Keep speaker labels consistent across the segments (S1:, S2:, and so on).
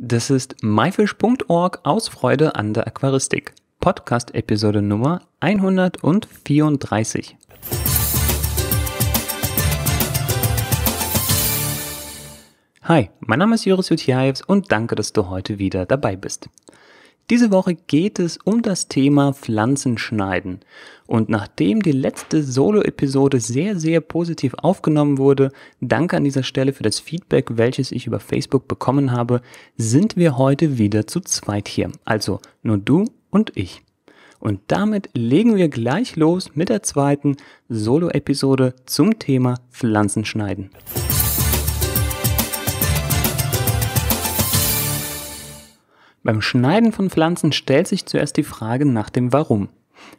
S1: Das ist myfish.org aus Freude an der Aquaristik. Podcast-Episode Nummer 134. Hi, mein Name ist Joris Jutiaevs und danke, dass du heute wieder dabei bist. Diese Woche geht es um das Thema Pflanzenschneiden. Und nachdem die letzte Solo-Episode sehr, sehr positiv aufgenommen wurde, danke an dieser Stelle für das Feedback, welches ich über Facebook bekommen habe, sind wir heute wieder zu zweit hier. Also nur du und ich. Und damit legen wir gleich los mit der zweiten Solo-Episode zum Thema Pflanzenschneiden. Beim Schneiden von Pflanzen stellt sich zuerst die Frage nach dem Warum.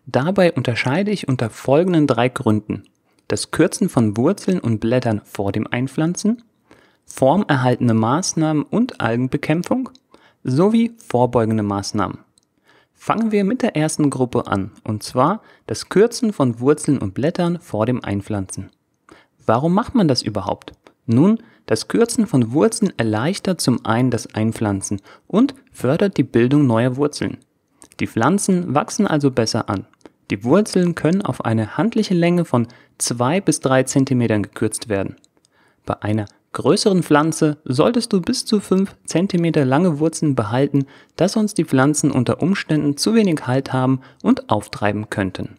S1: Dabei unterscheide ich unter folgenden drei Gründen. Das Kürzen von Wurzeln und Blättern vor dem Einpflanzen, formerhaltende Maßnahmen und Algenbekämpfung sowie vorbeugende Maßnahmen. Fangen wir mit der ersten Gruppe an, und zwar das Kürzen von Wurzeln und Blättern vor dem Einpflanzen. Warum macht man das überhaupt? Nun, das Kürzen von Wurzeln erleichtert zum einen das Einpflanzen und fördert die Bildung neuer Wurzeln. Die Pflanzen wachsen also besser an. Die Wurzeln können auf eine handliche Länge von 2 bis 3 cm gekürzt werden. Bei einer größeren Pflanze solltest du bis zu 5 cm lange Wurzeln behalten, da sonst die Pflanzen unter Umständen zu wenig Halt haben und auftreiben könnten.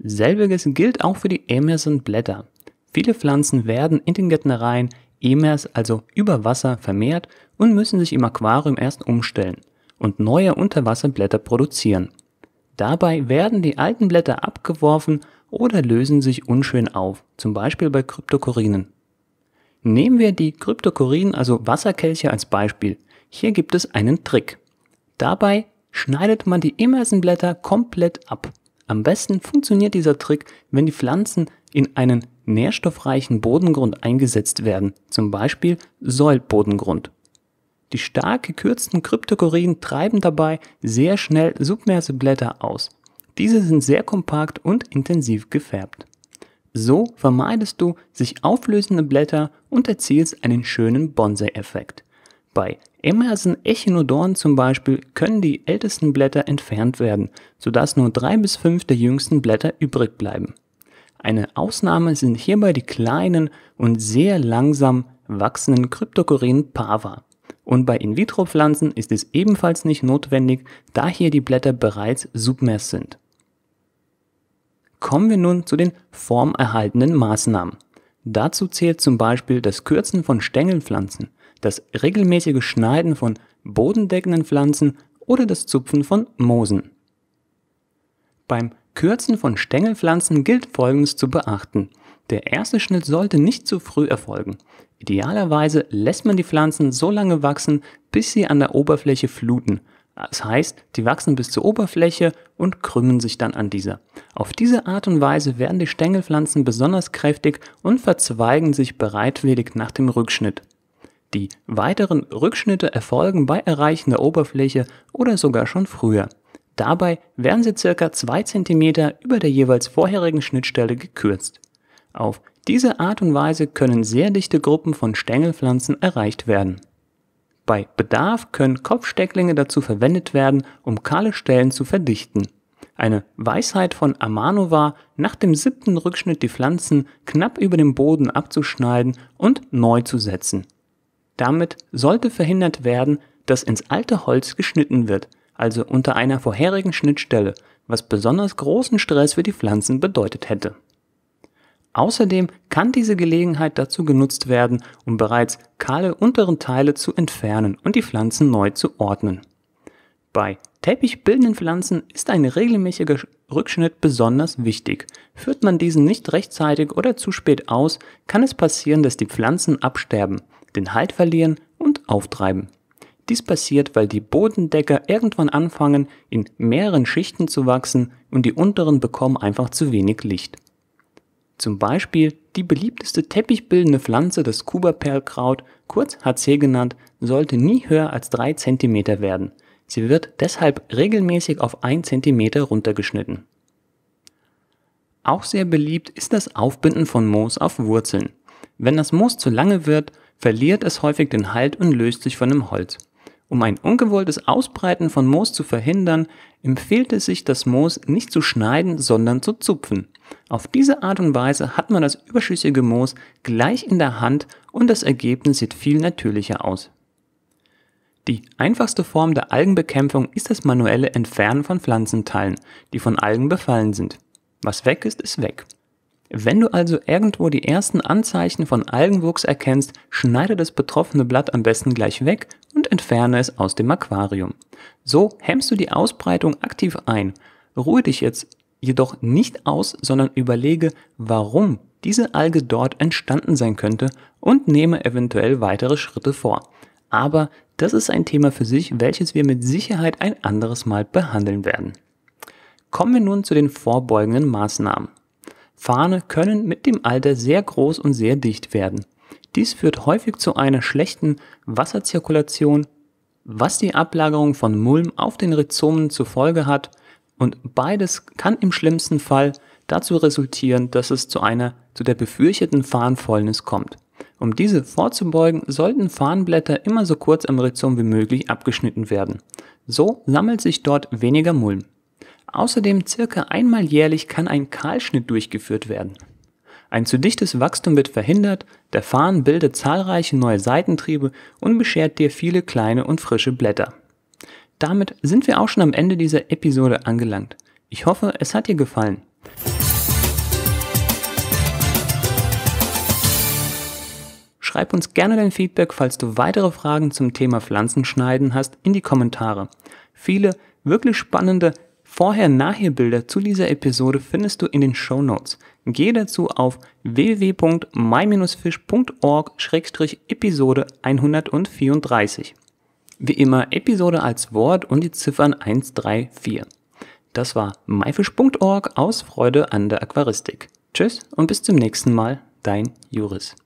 S1: Selbiges gilt auch für die Emerson-Blätter. Viele Pflanzen werden in den Gärtnereien immers, also über Wasser, vermehrt und müssen sich im Aquarium erst umstellen und neue Unterwasserblätter produzieren. Dabei werden die alten Blätter abgeworfen oder lösen sich unschön auf, zum Beispiel bei Kryptokorinen. Nehmen wir die Kryptokorinen, also Wasserkelche, als Beispiel. Hier gibt es einen Trick. Dabei schneidet man die immersen Blätter komplett ab. Am besten funktioniert dieser Trick, wenn die Pflanzen in einen nährstoffreichen Bodengrund eingesetzt werden, zum Beispiel Sollbodengrund. Die stark gekürzten Kryptokorien treiben dabei sehr schnell submerse Blätter aus. Diese sind sehr kompakt und intensiv gefärbt. So vermeidest du sich auflösende Blätter und erzielst einen schönen Bonsai-Effekt. Bei Emerson Echinodorn zum Beispiel können die ältesten Blätter entfernt werden, sodass nur drei bis fünf der jüngsten Blätter übrig bleiben. Eine Ausnahme sind hierbei die kleinen und sehr langsam wachsenden Kryptokorin Pava. Und bei In-vitro-Pflanzen ist es ebenfalls nicht notwendig, da hier die Blätter bereits submers sind. Kommen wir nun zu den formerhaltenden Maßnahmen. Dazu zählt zum Beispiel das Kürzen von Stängelpflanzen, das regelmäßige Schneiden von bodendeckenden Pflanzen oder das Zupfen von Moosen. Beim Kürzen von Stängelpflanzen gilt Folgendes zu beachten. Der erste Schnitt sollte nicht zu früh erfolgen. Idealerweise lässt man die Pflanzen so lange wachsen, bis sie an der Oberfläche fluten. Das heißt, die wachsen bis zur Oberfläche und krümmen sich dann an dieser. Auf diese Art und Weise werden die Stängelpflanzen besonders kräftig und verzweigen sich bereitwillig nach dem Rückschnitt. Die weiteren Rückschnitte erfolgen bei Erreichen der Oberfläche oder sogar schon früher. Dabei werden sie ca. 2 cm über der jeweils vorherigen Schnittstelle gekürzt. Auf diese Art und Weise können sehr dichte Gruppen von Stängelpflanzen erreicht werden. Bei Bedarf können Kopfstecklinge dazu verwendet werden, um kahle Stellen zu verdichten. Eine Weisheit von Amano war, nach dem siebten Rückschnitt die Pflanzen knapp über dem Boden abzuschneiden und neu zu setzen. Damit sollte verhindert werden, dass ins alte Holz geschnitten wird, also unter einer vorherigen Schnittstelle, was besonders großen Stress für die Pflanzen bedeutet hätte. Außerdem kann diese Gelegenheit dazu genutzt werden, um bereits kahle unteren Teile zu entfernen und die Pflanzen neu zu ordnen. Bei teppichbildenden Pflanzen ist ein regelmäßiger Rückschnitt besonders wichtig. Führt man diesen nicht rechtzeitig oder zu spät aus, kann es passieren, dass die Pflanzen absterben, den Halt verlieren und auftreiben. Dies passiert, weil die Bodendecker irgendwann anfangen, in mehreren Schichten zu wachsen und die unteren bekommen einfach zu wenig Licht. Zum Beispiel die beliebteste teppichbildende Pflanze, das Kuba-Perlkraut, kurz HC genannt, sollte nie höher als 3 cm werden. Sie wird deshalb regelmäßig auf 1 cm runtergeschnitten. Auch sehr beliebt ist das Aufbinden von Moos auf Wurzeln. Wenn das Moos zu lange wird, verliert es häufig den Halt und löst sich von dem Holz. Um ein ungewolltes Ausbreiten von Moos zu verhindern, empfiehlt es sich, das Moos nicht zu schneiden, sondern zu zupfen. Auf diese Art und Weise hat man das überschüssige Moos gleich in der Hand und das Ergebnis sieht viel natürlicher aus. Die einfachste Form der Algenbekämpfung ist das manuelle Entfernen von Pflanzenteilen, die von Algen befallen sind. Was weg ist, ist weg. Wenn du also irgendwo die ersten Anzeichen von Algenwuchs erkennst, schneide das betroffene Blatt am besten gleich weg und entferne es aus dem Aquarium. So hemmst du die Ausbreitung aktiv ein. Ruhe dich jetzt jedoch nicht aus, sondern überlege, warum diese Alge dort entstanden sein könnte und nehme eventuell weitere Schritte vor. Aber das ist ein Thema für sich, welches wir mit Sicherheit ein anderes Mal behandeln werden. Kommen wir nun zu den vorbeugenden Maßnahmen. Farne können mit dem Alter sehr groß und sehr dicht werden. Dies führt häufig zu einer schlechten Wasserzirkulation, was die Ablagerung von Mulm auf den Rhizomen zur Folge hat und beides kann im schlimmsten Fall dazu resultieren, dass es zu einer zu der befürchteten Farnfäulnis kommt. Um diese vorzubeugen, sollten Farnblätter immer so kurz am Rhizom wie möglich abgeschnitten werden. So sammelt sich dort weniger Mulm. Außerdem circa einmal jährlich kann ein Kahlschnitt durchgeführt werden. Ein zu dichtes Wachstum wird verhindert, der Farn bildet zahlreiche neue Seitentriebe und beschert dir viele kleine und frische Blätter. Damit sind wir auch schon am Ende dieser Episode angelangt. Ich hoffe, es hat dir gefallen. Schreib uns gerne dein Feedback, falls du weitere Fragen zum Thema Pflanzenschneiden hast, in die Kommentare. Viele wirklich spannende Vorher-Nachher-Bilder zu dieser Episode findest du in den Show Notes. Gehe dazu auf www.my-fish.org-episode 134. Wie immer Episode als Wort und die Ziffern 134. Das war myfish.org aus Freude an der Aquaristik. Tschüss und bis zum nächsten Mal, dein Juris.